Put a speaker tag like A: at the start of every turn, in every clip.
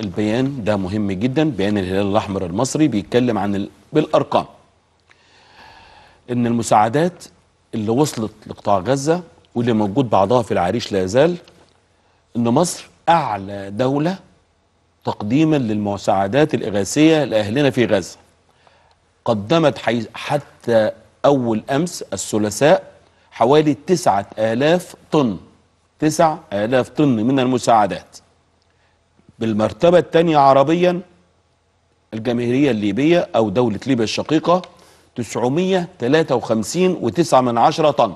A: البيان ده مهم جدا بيان الهلال الأحمر المصري بيتكلم عن ال... بالأرقام إن المساعدات اللي وصلت لقطاع غزة واللي موجود بعضها في العريش لا يزال إن مصر أعلى دولة تقديما للمساعدات الإغاثية لأهلنا في غزة قدمت حي... حتى أول أمس الثلاثاء حوالي 9000 طن 9000 طن من المساعدات بالمرتبة الثانية عربيا الجماهيرية الليبية أو دولة ليبيا الشقيقة 953.9 من عشرة طن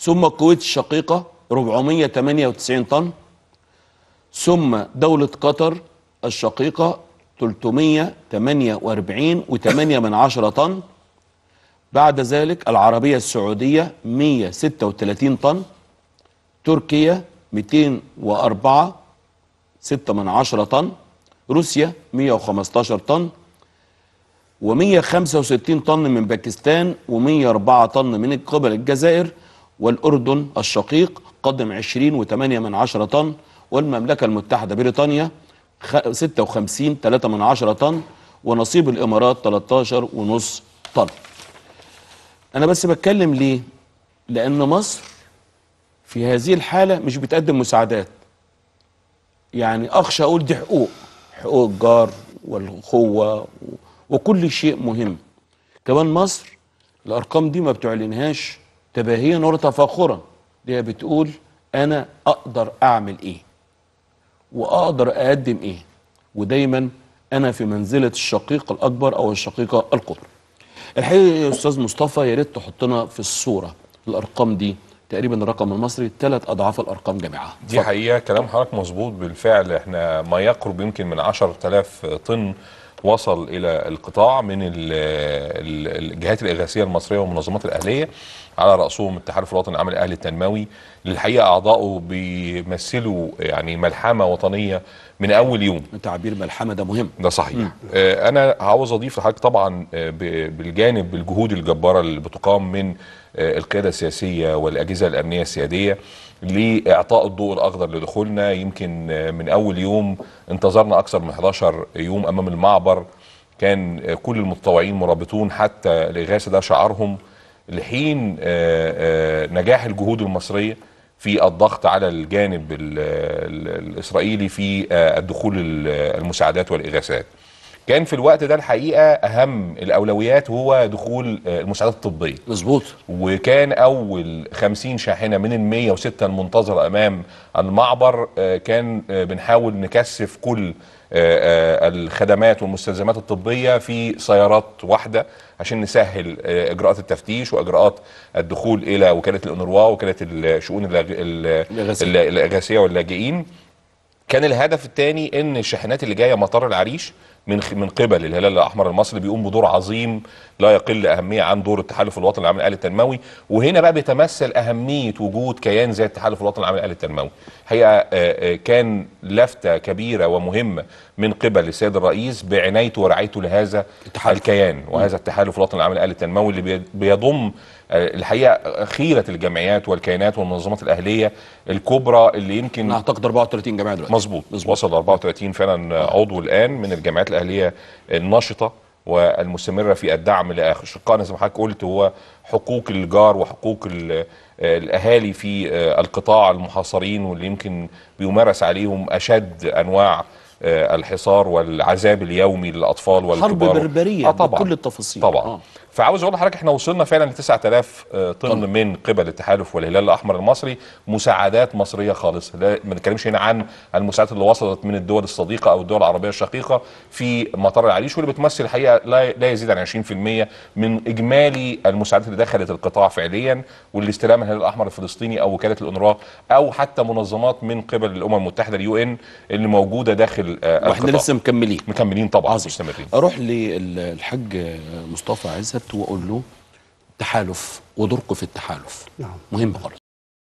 A: ثم الكويت الشقيقة 498 طن ثم دولة قطر الشقيقة 348.8 من عشرة طن بعد ذلك العربية السعودية 136 طن تركيا 204 ستة من عشرة طن روسيا 115 طن و165 طن من باكستان و104 طن من قبل الجزائر والأردن الشقيق قدم 20.8 من طن والمملكة المتحدة بريطانيا 56.3 من طن ونصيب الإمارات 13.5 طن أنا بس بتكلم ليه؟ لأن مصر في هذه الحالة مش بتقدم مساعدات يعني أخشى أقول دي حقوق حقوق الجار والأخوة وكل شيء مهم كمان مصر الأرقام دي ما بتعلنهاش تباهيا ولا تفاخرا دي بتقول أنا أقدر أعمل إيه وأقدر أقدم إيه ودايما أنا في منزلة الشقيق الأكبر أو الشقيقة الكبرى الحقيقة يا أستاذ مصطفى يا ريت تحطنا في الصورة الأرقام دي تقريبا الرقم المصري ثلاث اضعاف الارقام جميعا
B: دي فقط. حقيقه كلام حضرتك مظبوط بالفعل احنا ما يقرب يمكن من 10000 طن وصل الى القطاع من الجهات الاغاثيه المصريه والمنظمات الاهليه على راسهم التحالف الوطني العام الاهلي التنموي للحقيقه اعضائه بيمثلوا يعني ملحمه وطنيه من اول يوم تعبير ملحمه ده مهم ده صحيح مم. آه، انا عاوز اضيف لحضرتك طبعا آه، بالجانب الجهود الجباره اللي بتقام من آه، القياده السياسيه والاجهزه الامنيه السياديه لاعطاء الضوء الاخضر لدخولنا يمكن آه، من اول يوم انتظرنا اكثر من 11 يوم امام المعبر كان آه، كل المتطوعين مرابطون حتى الاغاثه ده شعارهم لحين نجاح الجهود المصريه في الضغط على الجانب الاسرائيلي في الدخول المساعدات والاغاثات كان في الوقت ده الحقيقه اهم الاولويات هو دخول آه، المساعدات الطبيه مظبوط وكان اول 50 شاحنه من ال 106 المنتظره امام المعبر آه، كان آه، بنحاول نكثف كل الخدمات والمستلزمات الطبيه في سيارات واحده عشان نسهل اجراءات التفتيش واجراءات الدخول الى وكاله الانروا وكاله الشؤون الاغاثيه واللاجئين كان الهدف الثاني ان الشاحنات اللي جايه مطار العريش من من قبل الهلال الاحمر المصري بيقوم بدور عظيم لا يقل اهميه عن دور التحالف الوطني العام الاهلي التنموي وهنا بقى بيتمثل اهميه وجود كيان زي التحالف الوطني العام الاهلي التنموي هي آه، آه، كان لفته كبيره ومهمه من قبل السيد الرئيس بعنايته ورعايته لهذا التحالف. الكيان وهذا التحالف الوطني العام الاهلي التنموي اللي بيضم آه، الحقيقه خيره الجمعيات والكيانات والمنظمات الاهليه الكبرى اللي يمكن اعتقد 34 جمعيه دلوقتي مظبوط وصل 34 فعلا عضو الان من الجمعيات الاهليه النشطه والمستمره في الدعم لاشقائنا زي ما حضرتك قلت هو حقوق الجار وحقوق الاهالي في آه، القطاع المحاصرين واللي يمكن بيمارس عليهم اشد انواع آه، الحصار والعذاب اليومي للاطفال والكبار حرب بربريه آه، طبعا بكل التفاصيل طبعا آه. فعاوز اقول لحضرتك احنا وصلنا فعلا ل 9000 آه، طن من قبل التحالف والهلال الاحمر المصري مساعدات مصريه خالصه لا ما نتكلمش هنا عن المساعدات اللي وصلت من الدول الصديقه او الدول العربيه الشقيقه في مطار العريش واللي بتمثل الحقيقه لا يزيد عن 20% من اجمالي المساعدات اللي دخلت القطاع فعليا واللي استلمها الهلال الاحمر الفلسطيني او وكاله الانروا او حتى منظمات من قبل الامم المتحده اليو ان اللي موجوده داخل مشاكل آه، واحنا لسه مكملين مكملين طبعا عظيم. مستمرين
A: اروح للحاج مصطفى عزت واقول له تحالف ودوركم في التحالف نعم. مهم خالص